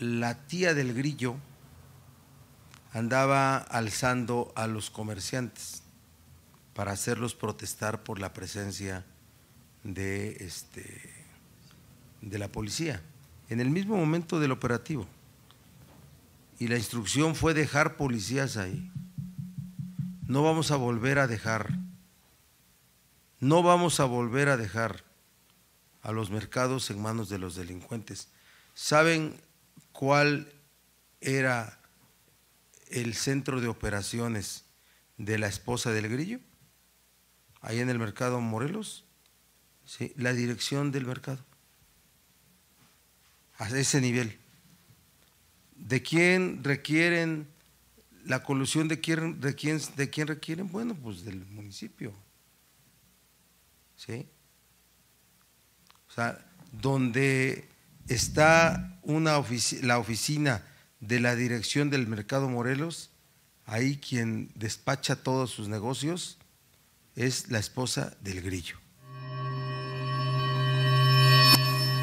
la tía del grillo andaba alzando a los comerciantes para hacerlos protestar por la presencia de, este, de la policía, en el mismo momento del operativo. Y la instrucción fue dejar policías ahí. No vamos a volver a dejar, no vamos a volver a dejar a los mercados en manos de los delincuentes. ¿Saben cuál era el centro de operaciones de la esposa del grillo, ahí en el mercado Morelos, la dirección del mercado, a ese nivel. ¿De quién requieren la colusión? ¿De quién, de quién, de quién requieren? Bueno, pues del municipio. ¿Sí? O sea, donde está una la oficina de la dirección del Mercado Morelos, ahí quien despacha todos sus negocios es la esposa del grillo.